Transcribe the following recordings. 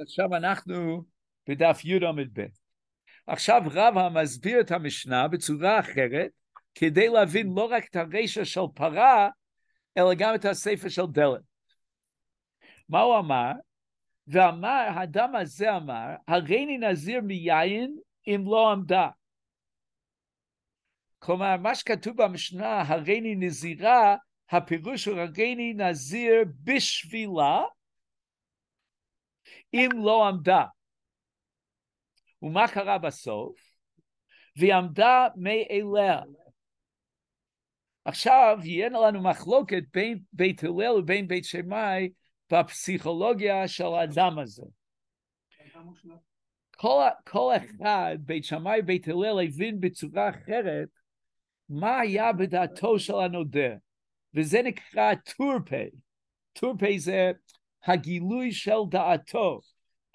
עכשיו אנחנו בדף י עמוד ב. עכשיו רבא מסביר את המשנה בצורה אחרת, כדי להבין לא רק את הרשע של פרה, אלא גם את הספר של דלת. מה הוא אמר? ואמר, האדם הזה אמר, הריני נזיר מיין אם לא עמדה. כלומר, מה שכתוב במשנה, הריני נזירה, הפירוש הוא הריני נזיר בשבילה, אם לא עמדה. ומה קרה בסוף? והיא עמדה מאליה. עכשיו, יהיה לנו מחלוקת בין בית הלל ובין בית שמאי בפסיכולוגיה של האדם הזה. כל, כל אחד, בית שמאי ובית הלל, הבין בצורה אחרת מה היה בדעתו של הנודר. וזה נקרא טורפי. טורפי זה הגילוי של דעתו.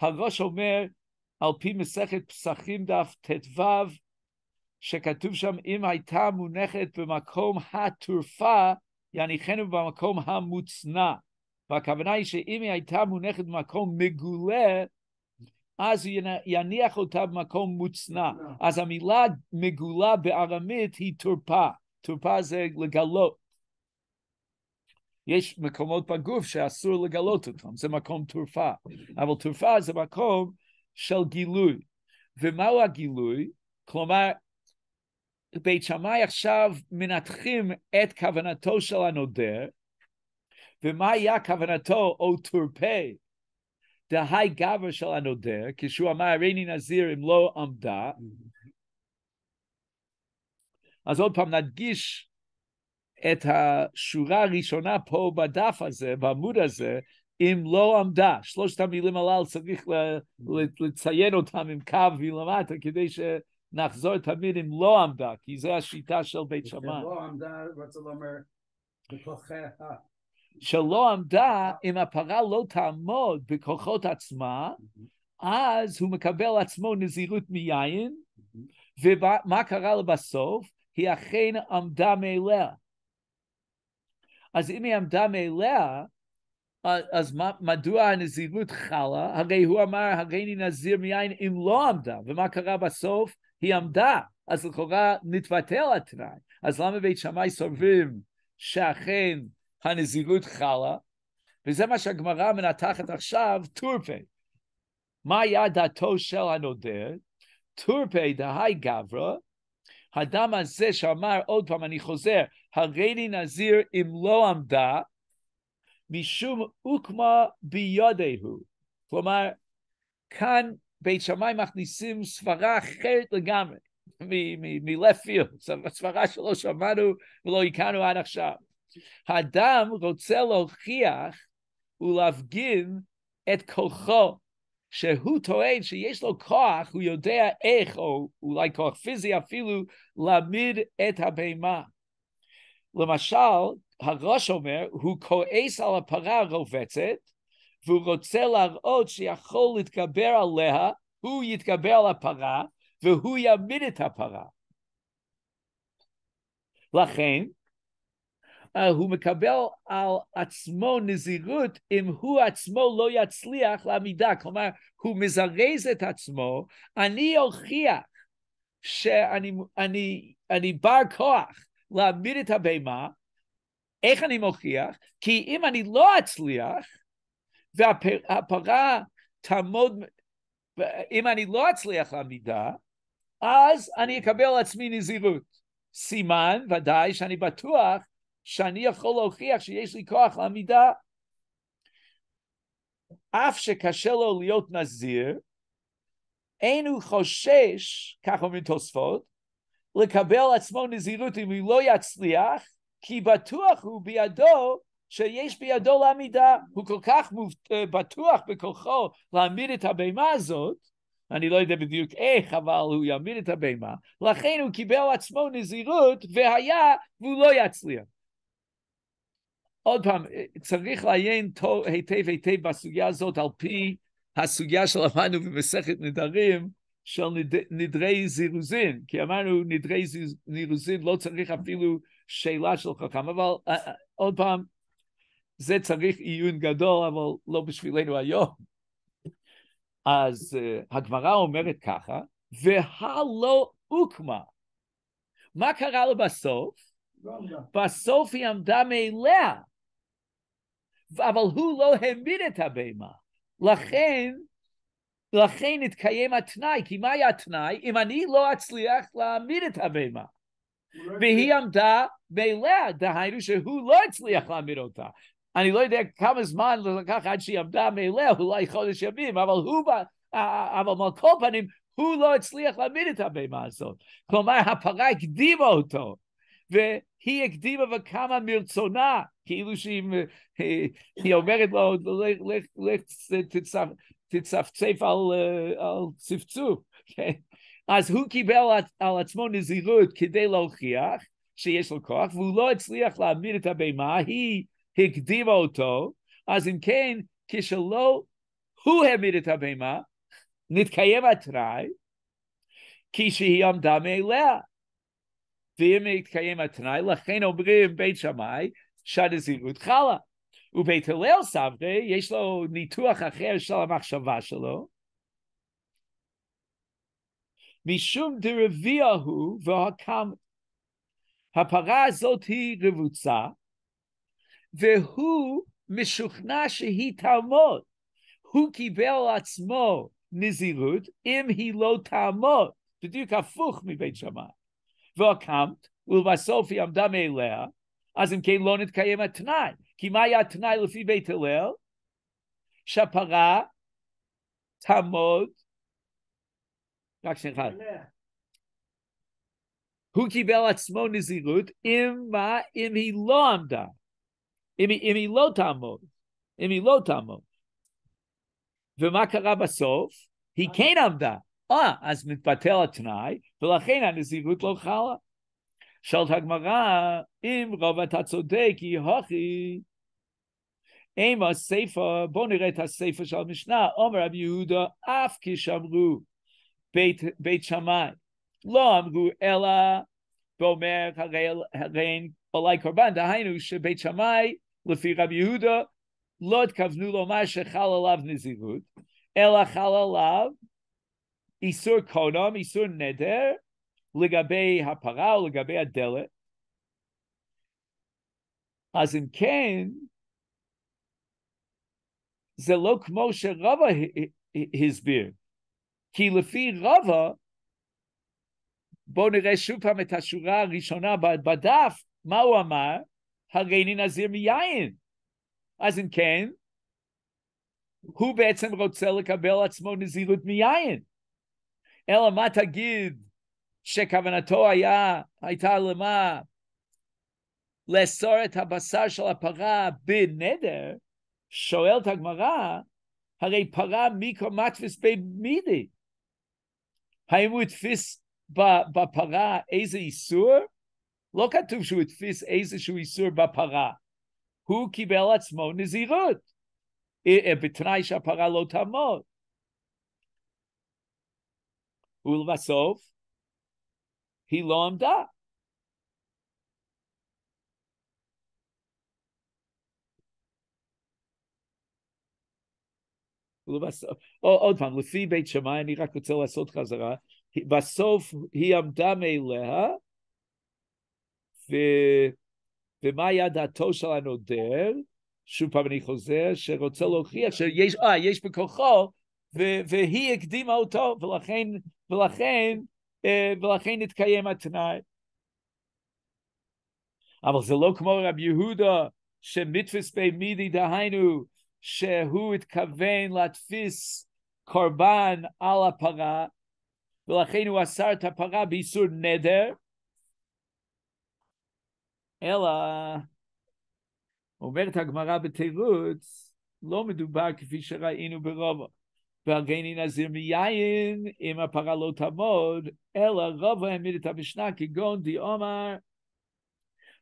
הראש אומר, על פי מסכת פסחים דף ט"ו, שכתוב שם, אם הייתה מונחת במקום התרופה, יניחנו במקום המוצנע. והכוונה היא שאם היא הייתה מונחת במקום מגולה, אז הוא יניח אותה במקום מוצנע. אז המילה מגולה בארמית היא תורפה. תורפה זה לגלות. יש מקומות בגוף שאסור לגלות אותם, זה מקום תרופה. אבל תרופה זה מקום של גילוי. ומהו הגילוי? כלומר, בית שמאי עכשיו מנתחים את כוונתו של הנודר, ומה היה כוונתו או תורפה, דהי גבר של הנודר, כשהוא אמר הריני נזיר אם לא עמדה. Mm-hmm. אז עוד פעם נדגיש את השורה הראשונה פה בדף הזה, בעמוד הזה, אם לא עמדה. שלושת המילים הללו צריך mm-hmm. לציין אותם עם קו מלמטה כדי שנחזור תמיד אם לא עמדה, כי זו השיטה של בית שמאי. לא עמדה, רוצה לומר, בכוחיה. שלא עמדה, אם הפרה לא תעמוד בכוחות עצמה, mm-hmm. אז הוא מקבל עצמו נזירות מיין, mm-hmm. ומה קרה לבסוף? היא אכן עמדה מאליה. אז אם היא עמדה מאליה, אז מדוע הנזירות חלה? הרי הוא אמר, הרי אני נזיר מיין אם לא עמדה. ומה קרה בסוף? היא עמדה. אז לכאורה נתבטל התנאי. אז למה בית שמאי סובבים שאכן הנזירות חלה? וזה מה שהגמרא מנתחת עכשיו, טורפה. מה היה דעתו של הנודר? טורפה דהי גברא, הדם הזה שאמר, עוד פעם אני חוזר, Hareni Nazir im lo amda mishum ukma biyadehu. Klamar kan Beit Shammai machnisim svara chelt legamre mi mi mi left field. Svara shelo shamanu v'lo yikanu ad achshav. Hadam rotze lo chiyach ulavgin et kocho shehu toed sheyesh lo koach hu yodea ech o ulai koach fizi afilu lamid et habeimah. למשל, הראש אומר, הוא כועס על הפרה הרובצת, והוא רוצה להראות שיכול להתגבר עליה, הוא יתגבר על הפרה, והוא יעמיד את הפרה. לכן, אה, הוא מקבל על עצמו נזירות אם הוא עצמו לא יצליח לעמידה. כלומר, הוא מזרז את עצמו, אני אוכיח שאני אני, אני בר כוח, להעמיד את הבהמה, איך אני מוכיח? כי אם אני לא אצליח, והפרה תעמוד, אם אני לא אצליח לעמידה, אז אני אקבל על עצמי נזירות. סימן, ודאי, שאני בטוח שאני יכול להוכיח שיש לי כוח לעמידה. אף שקשה לו להיות נזיר, אין הוא חושש, כך אומרים תוספות, לקבל עצמו נזירות אם הוא לא יצליח, כי בטוח הוא בידו שיש בידו לעמידה. הוא כל כך מוב... אה, בטוח בכוחו להעמיד את הבהמה הזאת, אני לא יודע בדיוק איך, אבל הוא יעמיד את הבהמה, לכן הוא קיבל עצמו נזירות והיה והוא לא יצליח. עוד פעם, אה, צריך לעיין היטב היטב בסוגיה הזאת על פי הסוגיה שלמדנו במסכת נדרים, של נד... נדרי זירוזין, כי אמרנו נדרי זירוזין לא צריך אפילו שאלה של חכם, אבל אה, אה, עוד פעם, זה צריך עיון גדול, אבל לא בשבילנו היום. אז uh, הגמרא אומרת ככה, והלא הוקמה. מה קרה לה בסוף? בסוף היא עמדה מאליה, אבל הוא לא העמיד את הבהמה. לכן לכן התקיים התנאי, כי מה היה התנאי? אם אני לא אצליח להעמיד את הבהמה. לא והיא עמדה מלאה, דהיינו שהוא לא הצליח להעמיד אותה. אני לא יודע כמה זמן לקח עד שהיא עמדה מלאה, אולי חודש ימים, אבל הוא, אבל על כל פנים, הוא לא הצליח להעמיד את הבהמה הזאת. כלומר, הפרה הקדימה אותו, והיא הקדימה וקמה מרצונה, כאילו שהיא אה, אומרת לו, לך titzafzef al al tzivtzu. As who kibel at al atzmo nizirut kidei lo chiyach sheyesh lo koach vu lo etzliach la amirit abeima he hikdiva oto as in kain kishalo who hamirit abeima nitkayev atrai kishi hi amda meilea vim itkayem atrai lachein obrim beit shamai shad nizirut chalah ובית הלל סבתא, יש לו ניתוח אחר של המחשבה שלו. משום דרביע הוא והקם. הפרה הזאת היא רבוצה, והוא משוכנע שהיא תעמוד. הוא קיבל עצמו נזירות אם היא לא תעמוד, בדיוק הפוך מבית שמאי. והקמת, ולבסוף היא עמדה מאליה, אז אם כן לא נתקיים התנאי. כי מה היה התנאי לפי בית הלל? שהפרה תעמוד, רק שנייה אחת. הוא קיבל עצמו נזירות, אם מה, אם היא לא עמדה, אם, אם היא לא תעמוד, אם היא לא תעמוד. ומה קרה בסוף? היא כן עמדה. אה, אז מתבטל התנאי, ולכן הנזירות לא חלה. שאלת הגמרא, אם רוב אתה צודק, היא הוכי, Ema Seifa, Boniret seifa Shal Mishnah, Omer Rabbi Yehuda, Af Kishamru, Beit Shammai, Lo Amru Ela, Bomer Harein, Olai Korban, Dahainu, Shebeit Shammai, Lefi Rabbi Yehuda, Lot Kavnu Lomar Shechal Alav Nizirut, Ela Chal Alav, Isur Konam, Isur Neder, Ligabei HaPara, Ligabei HaDelet, as in kain. Zelok Moshe Rava his beer. Ki lefi Rava, bo nireh shufa et hashura badaf, ma hu amar, hareini nazir miyayin. As in Ken, who be'etzem rotze lekabel atzmo nizirut miyayin. Ela ma tagid, shekavanato aya, aita lema, lesoret habasar shal neder, שואלת הגמרא, הרי פרה מיקרו מתפיס במידי. האם הוא התפיס בפרה איזה איסור? לא כתוב שהוא התפיס איזשהו איסור בפרה. הוא קיבל עצמו נזירות, אה, אה, בתנאי שהפרה לא תעמוד. ולבסוף, היא לא עמדה. ובסוף, לא עוד פעם, לפי בית שמאי, אני רק רוצה לעשות חזרה, בסוף היא עמדה מאליה, ו... ומה היה דעתו של הנודר? שוב פעם אני חוזר, שרוצה להוכיח שיש, אה, יש בכוחו, ו- והיא הקדימה אותו, ולכן, ולכן, אה, ולכן התקיים התנאי. אבל זה לא כמו רב יהודה, שמתפס בי מידי דהיינו, שהוא התכוון להדפיס קורבן על הפרה, ולכן הוא אסר את הפרה באיסור נדר, אלא, אומרת הגמרא בתירוץ, לא מדובר כפי שראינו ברובו. והגני נזיר מיין, אם הפרה לא תעמוד, אלא רובו העמיד את המשנה כגון דיאמר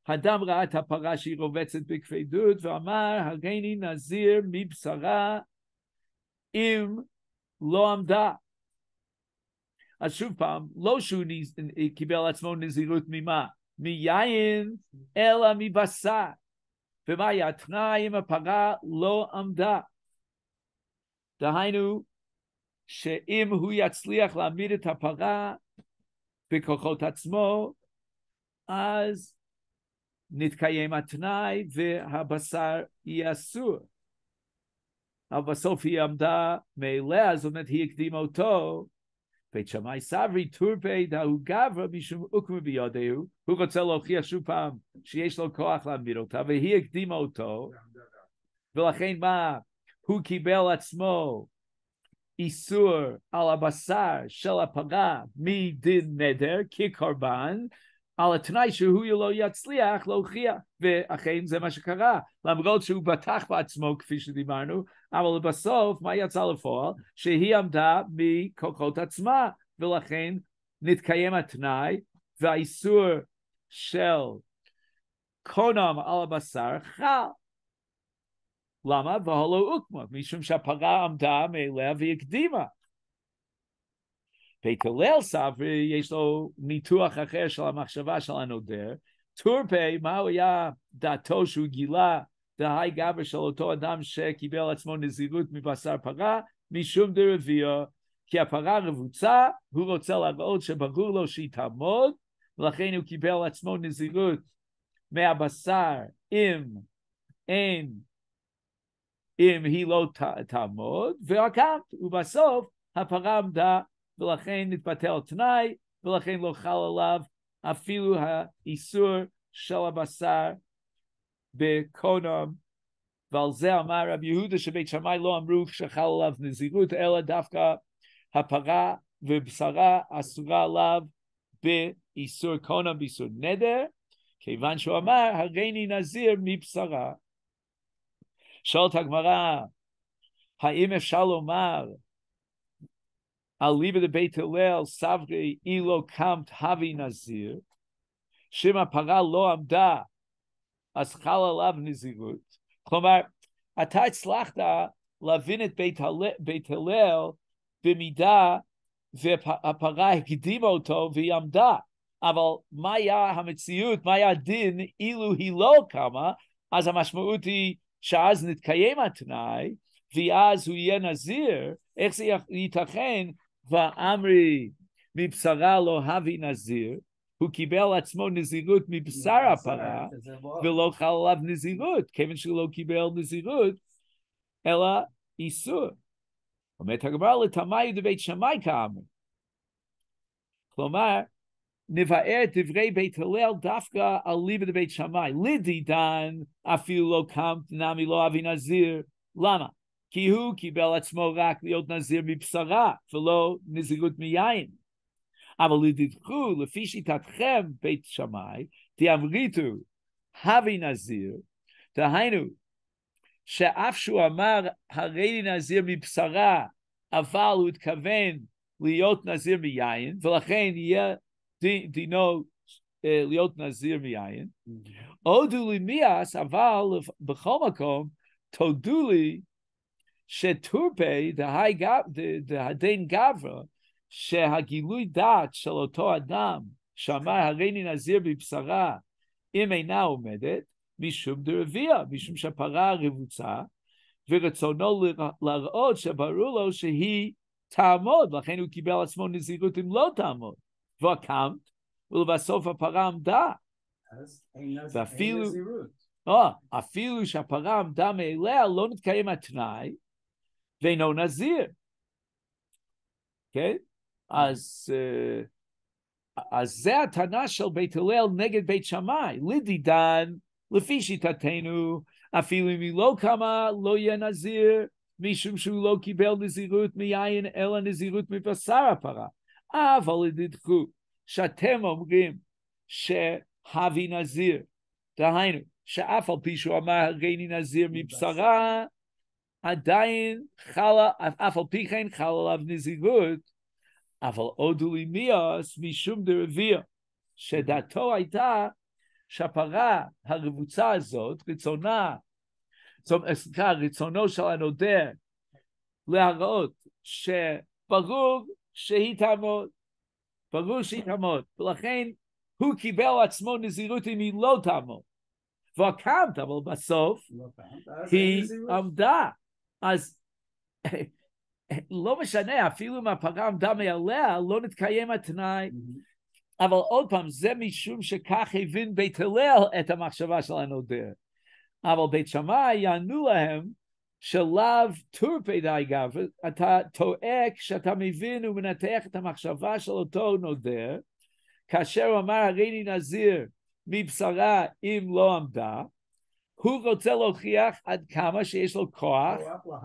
הדם ראה את הפרה שהיא רובצת בכבדות, ואמר, הריני נזיר מבשרה אם לא עמדה. אז שוב פעם, לא שהוא נז... קיבל עצמו נזירות ממה? מיין, אלא מבשר. ומה היה התנאי אם הפרה לא עמדה? דהיינו, שאם הוא יצליח להעמיד את הפרה בכוחות עצמו, אז נתקיים התנאי והבשר יהיה אסור. אבל בסוף היא עמדה מאליה, זאת אומרת היא הקדימה אותו. בית שמאי סברי טורפי דהו גברא משום אוקמה בידיהו, הוא רוצה להוכיח שוב פעם שיש לו כוח להעמיד אותה, והיא הקדימה אותו. ולכן מה? הוא קיבל עצמו איסור על הבשר של הפרה מדין נדר כקורבן, על התנאי שהוא לא יצליח להוכיח, ואכן זה מה שקרה, למרות שהוא בטח בעצמו כפי שדיברנו, אבל בסוף מה יצא לפועל? שהיא עמדה מכוחות עצמה, ולכן נתקיים התנאי והאיסור של קונם על הבשר חל. למה? והלא הוקמה, משום שהפרה עמדה מאליה והקדימה. בית הלל ספרי, יש לו ניתוח אחר של המחשבה של הנודר. טורפה, מה הוא היה דעתו שהוא גילה דהי גבר של אותו אדם שקיבל עצמו נזירות מבשר פרה, משום דרביעו, כי הפרה רבוצה, הוא רוצה להראות שברור לו שהיא תעמוד, ולכן הוא קיבל עצמו נזירות מהבשר, אם אין, אם היא לא ת, תעמוד, ורקמת, ובסוף הפרה עמדה ולכן מתבטל תנאי, ולכן לא חל עליו אפילו האיסור של הבשר בקונם, ועל זה אמר רבי יהודה שבית שמאי לא אמרו שחל עליו נזירות, אלא דווקא הפרה ובשרה אסורה עליו באיסור קונם, באיסור נדר, כיוון שהוא אמר, הריני נזיר מבשרה. שואלת הגמרא, האם אפשר לומר I'll leave it the Beit Hillel, Savri, Ilo, Kamt, Havi, Nazir. Shema para lo amda, aschal alav nizigut. Klamar, ata etzlachta lavinet beit, hale, beit Hillel, b'mida, v'apara hekidima oto v'yamda. Aval maya hametziut, maya din, ilu hilo kama, az amashmuuti, sha'az nitkayem atnai, v'yaz huye nazir, איך זה Va'amri mibsara lo havi nazir, who kibel atzmo nizirut mibsara para, velo chalav nizirut, kevin shelo kibel nizirut, ela isur. Omet ha'gabar letamai debeit shamay ka'amri. Klomar, Nivaer divrei Beit Hillel dafka al liba Beit shamay Lidi dan afil lo kamt nami lo nazir Lama. כי הוא קיבל עצמו רק להיות נזיר מבשרה, ולא נזירות מיין. אבל תדחו לפי שיטתכם בית שמאי, תאמריתו, הבי נזיר, דהיינו, שאף שהוא אמר, הרי לי נזיר מבשרה, אבל הוא התכוון להיות נזיר מיין, ולכן יהיה דינו אה, להיות נזיר מיין. הודו mm-hmm. לי מיאס, אבל בכל מקום, תודו לי Sheturpe, the high gap, the Hadain Gavra, Shehagilui Dat, Shaloto Adam, Shama Hareni Nazir Bipsara, Ime now medit, Mishum de Revia, Mishum Shapara Revutsa, Vigatsono Laro Shabarulo, Shehi Tamod, Lahenu Kibela Smon is Igutim Lotamod, Vakamt, Ulvasofa Param da. ואפילו, או, אפילו שהפרה עמדה מאליה, לא נתקיים התנאי, ואינו נזיר. כן? אז, אה, אז זה הטענה של בית הלל נגד בית שמאי. לדידן, לפי שיטתנו, אפילו אם היא לא קמה, לא יהיה נזיר, משום שהוא לא קיבל נזירות מיין, אלא נזירות מבשר הפרה. אבל לדידכו, שאתם אומרים שהבי נזיר, דהיינו, שאף על פי שהוא אמר הריני נזיר מבשרה, עדיין חלה, אף על פי כן חלה עליו נזיגות, אבל עודו הוא לימיאס משום דרביה, שדעתו הייתה שהפרה הרבוצה הזאת, רצונה, סליחה, רצונו של הנודר להראות שברור שהיא תעמוד, ברור שהיא תעמוד, ולכן הוא קיבל עצמו נזירות אם היא לא תעמוד. כבר קמת, אבל בסוף לא היא עמדה. אז לא משנה, אפילו אם הפרה עמדה מעליה, לא נתקיים התנאי. Mm-hmm. אבל עוד פעם, זה משום שכך הבין בית הלל את המחשבה של הנודר. אבל בית שמאי יענו להם שלאו טורפי די גב, אתה טועה כשאתה מבין ומנתח את המחשבה של אותו נודר, כאשר הוא אמר הריני נזיר מבשרה אם לא עמדה, הוא רוצה להוכיח עד כמה שיש לו כוח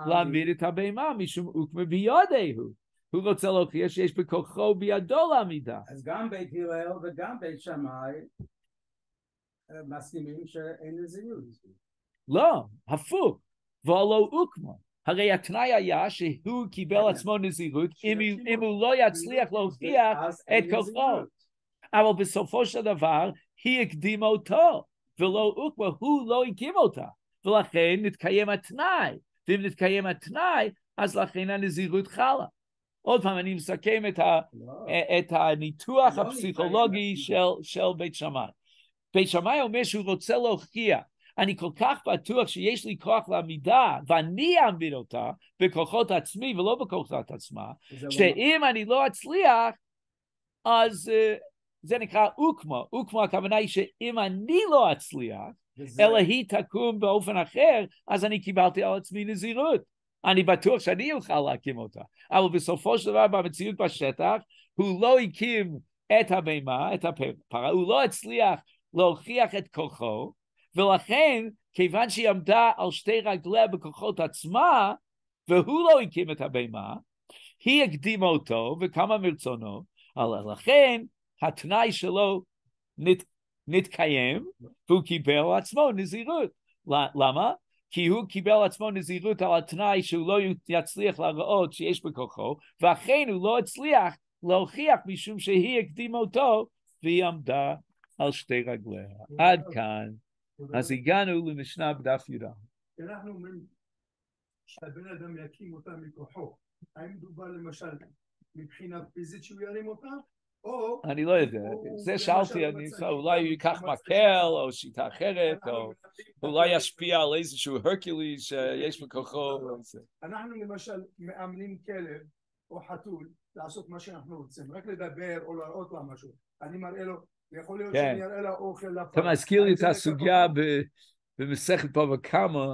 להעמיד את הבהמה, משום אוקמה ביודהו. הוא רוצה להוכיח שיש בכוחו ובידו לעמידה. אז גם בית הלל וגם בית שמאי אה, מסכימים שאין לזה לא, הפוך, והלא אוקמה. הרי התנאי היה שהוא קיבל כן. עצמו נזירות אם הוא לא יצליח להוכיח את כוחו. אבל בסופו של דבר היא הקדימה אותו. ולא אוקווה, הוא לא הקים אותה. ולכן נתקיים התנאי, ואם נתקיים התנאי, אז לכן הנזירות חלה. עוד פעם, אני מסכם את, ה, לא. את הניתוח לא הפסיכולוגי לא של, של בית שמאי. בית שמאי אומר שהוא רוצה להוכיח. אני כל כך בטוח שיש לי כוח לעמידה, ואני אעמיד אותה בכוחות עצמי ולא בכוחות עצמה, לא שאם אני לא אצליח, אז, אה, זה נקרא אוקמו. אוקמו הכוונה היא שאם אני לא אצליח, וזה... אלא היא תקום באופן אחר, אז אני קיבלתי על עצמי נזירות. אני בטוח שאני אוכל להקים אותה. אבל בסופו של דבר, במציאות בשטח, הוא לא הקים את הבהמה, את הפרה, הוא לא הצליח להוכיח את כוחו, ולכן, כיוון שהיא עמדה על שתי רגליה בכוחות עצמה, והוא לא הקים את הבהמה, היא הקדימה אותו וקמה מרצונו, אבל לכן התנאי שלו נת, נתקיים, והוא קיבל עצמו נזירות. למה? כי הוא קיבל עצמו נזירות על התנאי שהוא לא יצליח להראות שיש בכוחו, ואכן הוא לא הצליח להוכיח משום שהיא הקדימה אותו, והיא עמדה על שתי רגליה. עד כאן. אז הגענו למשנה בדף י"א. אנחנו אומרים שהבן אדם יקים אותה מכוחו. האם מדובר למשל מבחינה פיזית שהוא ירים אותה, אני לא יודע, זה שאלתי, אני אולי הוא ייקח מקל, או שיטה אחרת, או אולי ישפיע על איזשהו הרקולי כן, שיש בכוחו. אנחנו למשל מאמנים כלב או חתול לעשות מה שאנחנו רוצים, רק לדבר או להראות לה משהו. אני מראה לו, יכול להיות שאני כן. אראה לה אוכל אתה מזכיר לי את הסוגיה במסכת בבא קמא,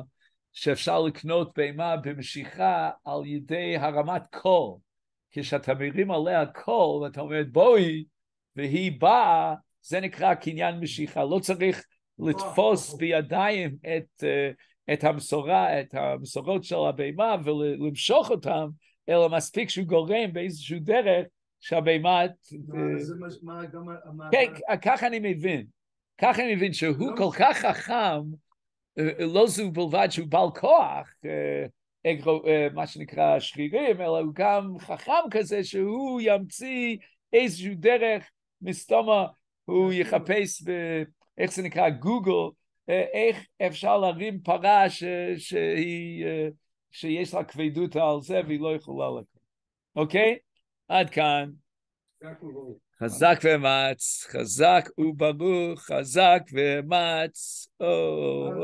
שאפשר לקנות בהמה במשיכה על ידי הרמת קול. כשאתה מרים עליה קול ואתה אומר בואי, והיא באה, זה נקרא קניין משיכה. לא צריך לתפוס בידיים את, אה, את המסורה, את המסורות של הבהמה ולמשוך אותן, אלא מספיק שהוא גורם באיזשהו דרך שהבהמה... אה, כן, ככה אני מבין. ככה אני מבין שהוא כל כך חכם, אה, לא זו בלבד שהוא בעל כוח, אגרו, אה, מה שנקרא שרירים, אלא הוא גם חכם כזה שהוא ימציא איזשהו דרך מסתומה, הוא כן. יחפש ב... איך זה נקרא? גוגל, אה, איך אפשר להרים פרה ש... שהיא... אה, שיש לה כבדות על זה והיא לא יכולה לקרוא. אוקיי? עד כאן. חזק ואמץ, חזק וברוך, חזק ואמץ.